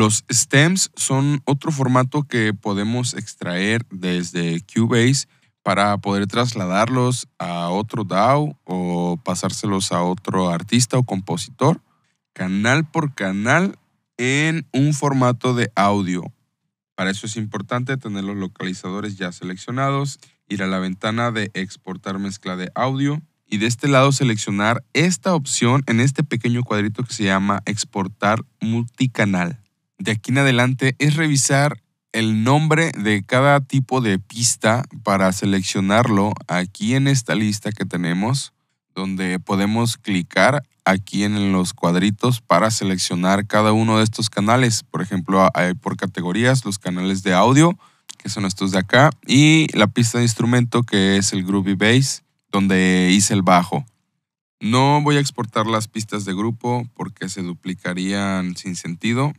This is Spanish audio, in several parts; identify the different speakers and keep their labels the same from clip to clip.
Speaker 1: Los stems son otro formato que podemos extraer desde Cubase para poder trasladarlos a otro DAO o pasárselos a otro artista o compositor, canal por canal en un formato de audio. Para eso es importante tener los localizadores ya seleccionados, ir a la ventana de exportar mezcla de audio y de este lado seleccionar esta opción en este pequeño cuadrito que se llama exportar multicanal de aquí en adelante es revisar el nombre de cada tipo de pista para seleccionarlo aquí en esta lista que tenemos, donde podemos clicar aquí en los cuadritos para seleccionar cada uno de estos canales. Por ejemplo, hay por categorías los canales de audio, que son estos de acá, y la pista de instrumento, que es el Groovy Bass, donde hice el bajo. No voy a exportar las pistas de grupo porque se duplicarían sin sentido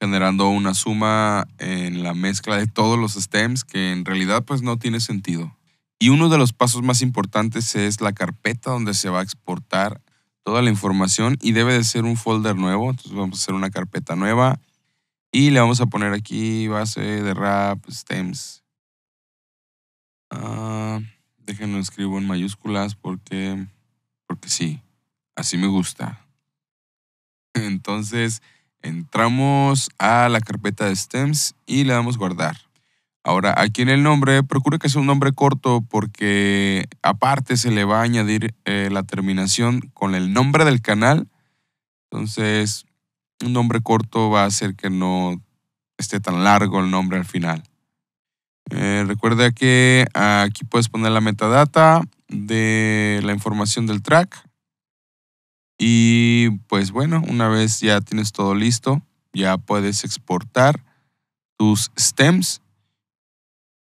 Speaker 1: generando una suma en la mezcla de todos los stems que en realidad pues no tiene sentido. Y uno de los pasos más importantes es la carpeta donde se va a exportar toda la información y debe de ser un folder nuevo. Entonces vamos a hacer una carpeta nueva y le vamos a poner aquí base de rap stems. Ah, déjenlo escribo en mayúsculas porque, porque sí, así me gusta. Entonces, Entramos a la carpeta de stems y le damos guardar. Ahora, aquí en el nombre, procure que sea un nombre corto porque aparte se le va a añadir eh, la terminación con el nombre del canal. Entonces, un nombre corto va a hacer que no esté tan largo el nombre al final. Eh, recuerda que aquí puedes poner la metadata de la información del track y pues bueno, una vez ya tienes todo listo, ya puedes exportar tus stems.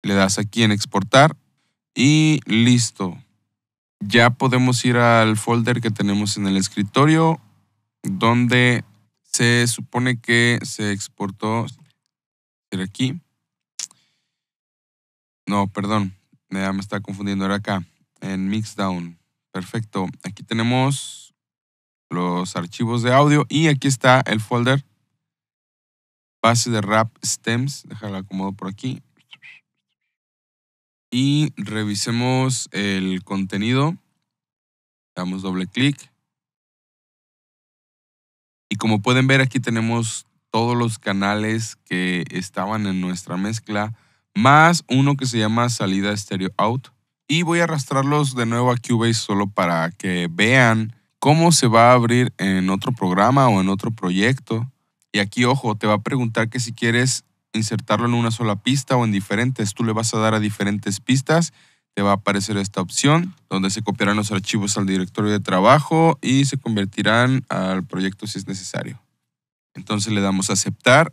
Speaker 1: Le das aquí en exportar y listo. Ya podemos ir al folder que tenemos en el escritorio donde se supone que se exportó. aquí. No, perdón, me está confundiendo, era acá, en Mixdown. Perfecto, aquí tenemos los archivos de audio y aquí está el folder base de rap stems. déjalo acomodo por aquí. Y revisemos el contenido. Damos doble clic. Y como pueden ver aquí tenemos todos los canales que estaban en nuestra mezcla, más uno que se llama salida stereo out. Y voy a arrastrarlos de nuevo a Cubase solo para que vean cómo se va a abrir en otro programa o en otro proyecto. Y aquí, ojo, te va a preguntar que si quieres insertarlo en una sola pista o en diferentes, tú le vas a dar a diferentes pistas. Te va a aparecer esta opción donde se copiarán los archivos al directorio de trabajo y se convertirán al proyecto si es necesario. Entonces le damos a aceptar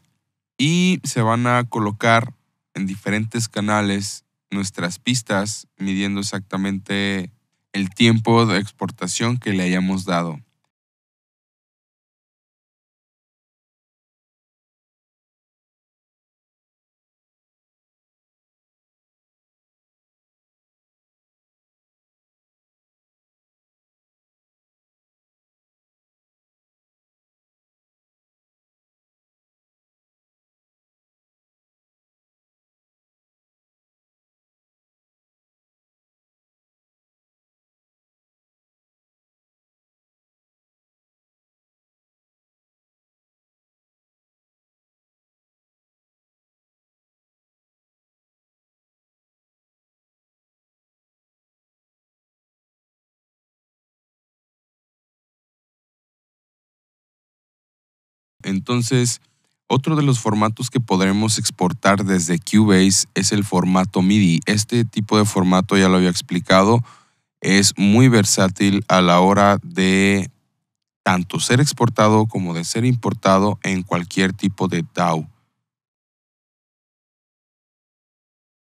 Speaker 1: y se van a colocar en diferentes canales nuestras pistas midiendo exactamente el tiempo de exportación que le hayamos dado. Entonces, otro de los formatos que podremos exportar desde Cubase es el formato MIDI. Este tipo de formato, ya lo había explicado, es muy versátil a la hora de tanto ser exportado como de ser importado en cualquier tipo de DAO.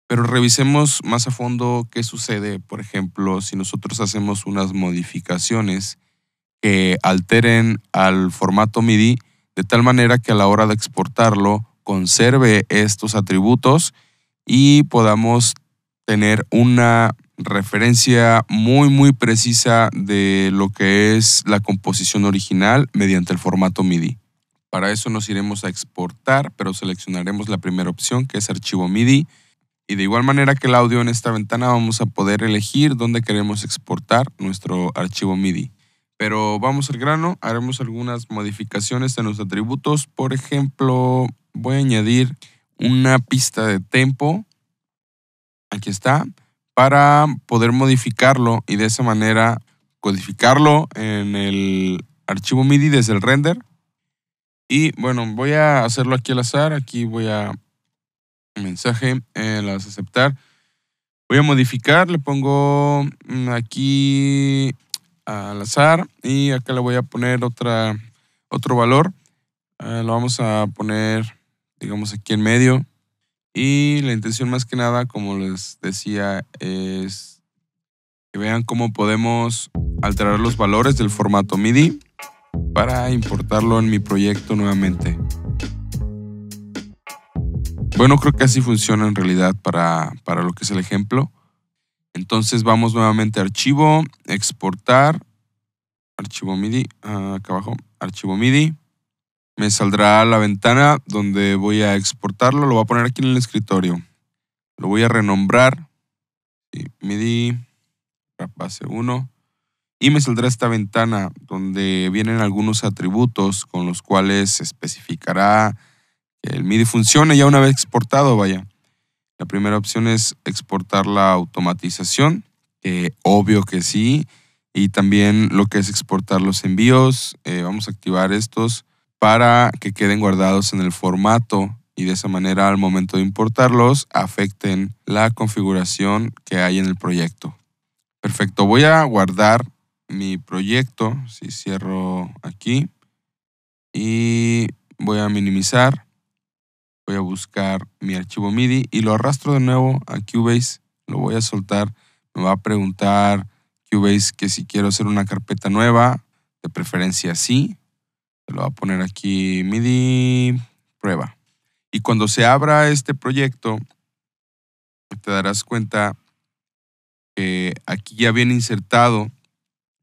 Speaker 1: Pero revisemos más a fondo qué sucede, por ejemplo, si nosotros hacemos unas modificaciones que alteren al formato MIDI, de tal manera que a la hora de exportarlo conserve estos atributos y podamos tener una referencia muy muy precisa de lo que es la composición original mediante el formato MIDI. Para eso nos iremos a exportar, pero seleccionaremos la primera opción que es archivo MIDI. Y de igual manera que el audio en esta ventana vamos a poder elegir dónde queremos exportar nuestro archivo MIDI. Pero vamos al grano, haremos algunas modificaciones en los atributos. Por ejemplo, voy a añadir una pista de tempo. Aquí está. Para poder modificarlo y de esa manera codificarlo en el archivo MIDI desde el render. Y bueno, voy a hacerlo aquí al azar. Aquí voy a mensaje, eh, las aceptar. Voy a modificar, le pongo mm, aquí al azar y acá le voy a poner otra, otro valor. Eh, lo vamos a poner, digamos, aquí en medio. Y la intención más que nada, como les decía, es que vean cómo podemos alterar los valores del formato MIDI para importarlo en mi proyecto nuevamente. Bueno, creo que así funciona en realidad para lo que es el ejemplo. Entonces vamos nuevamente a archivo, exportar, archivo MIDI, ah, acá abajo, archivo MIDI. Me saldrá la ventana donde voy a exportarlo, lo voy a poner aquí en el escritorio. Lo voy a renombrar, MIDI, base 1. Y me saldrá esta ventana donde vienen algunos atributos con los cuales se especificará que el MIDI funcione ya una vez exportado, vaya. La primera opción es exportar la automatización, que obvio que sí, y también lo que es exportar los envíos. Eh, vamos a activar estos para que queden guardados en el formato y de esa manera al momento de importarlos afecten la configuración que hay en el proyecto. Perfecto, voy a guardar mi proyecto, si cierro aquí y voy a minimizar voy a buscar mi archivo MIDI y lo arrastro de nuevo a Cubase, lo voy a soltar, me va a preguntar Cubase que si quiero hacer una carpeta nueva, de preferencia sí, se lo va a poner aquí MIDI prueba. Y cuando se abra este proyecto, te darás cuenta que aquí ya viene insertado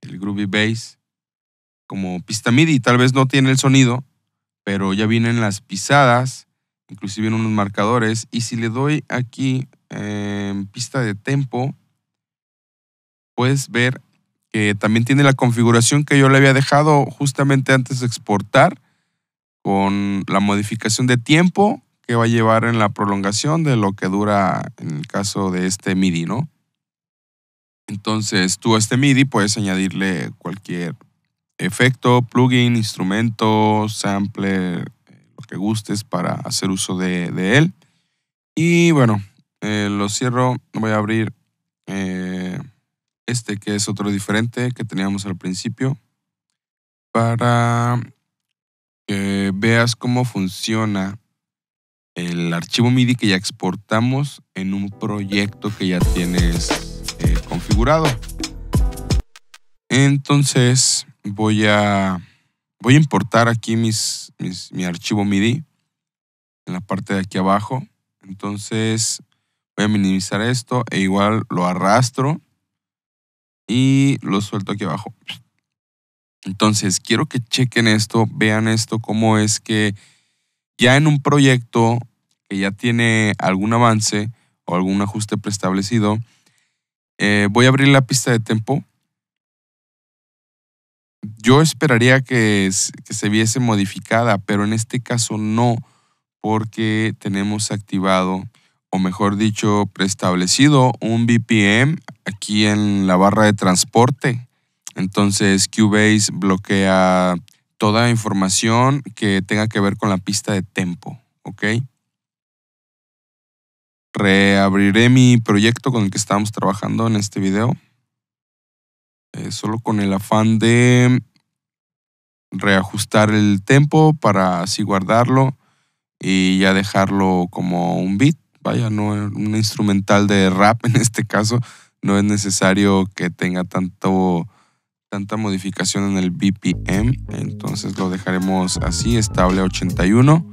Speaker 1: el Groovy Bass como pista MIDI, tal vez no tiene el sonido, pero ya vienen las pisadas inclusive en unos marcadores. Y si le doy aquí eh, pista de tempo, puedes ver que también tiene la configuración que yo le había dejado justamente antes de exportar, con la modificación de tiempo que va a llevar en la prolongación de lo que dura en el caso de este MIDI, ¿no? Entonces tú a este MIDI puedes añadirle cualquier efecto, plugin, instrumento, sampler, gustes para hacer uso de, él. Y bueno, eh, lo cierro. Voy a abrir eh, este que es otro diferente que teníamos al principio para que veas cómo funciona el archivo MIDI que ya exportamos en un proyecto que ya tienes eh, configurado. Entonces voy a Voy a importar aquí mi archivo MIDI en la parte de aquí abajo. Entonces voy a minimizar esto e igual lo arrastro y lo suelto aquí abajo. Entonces quiero que chequen esto, vean esto, cómo es que ya en un proyecto que ya tiene algún avance o algún ajuste preestablecido, eh, voy a abrir la pista de tempo yo esperaría que, se viese modificada, pero en este caso no, porque tenemos activado, o mejor dicho, preestablecido un BPM aquí en la barra de transporte. Entonces Cubase bloquea toda información que tenga que ver con la pista de tempo, ¿ok? Reabriré mi proyecto con el que estamos trabajando en este video. Eh, solo con el afán de reajustar el tempo para así guardarlo y ya dejarlo como un beat, vaya, no un instrumental de rap en este caso, no es necesario que tenga tanto tanta modificación en el BPM, entonces lo dejaremos así, estable a 81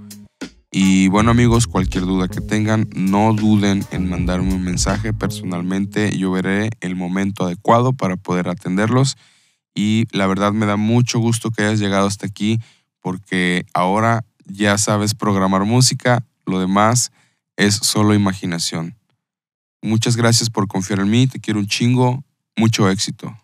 Speaker 1: y bueno amigos, cualquier duda que tengan, no duden en mandarme un mensaje personalmente. Yo veré el momento adecuado para poder atenderlos. Y la verdad me da mucho gusto que hayas llegado hasta aquí porque ahora ya sabes programar música, lo demás es solo imaginación. Muchas gracias por confiar en mí, te quiero un chingo, mucho éxito.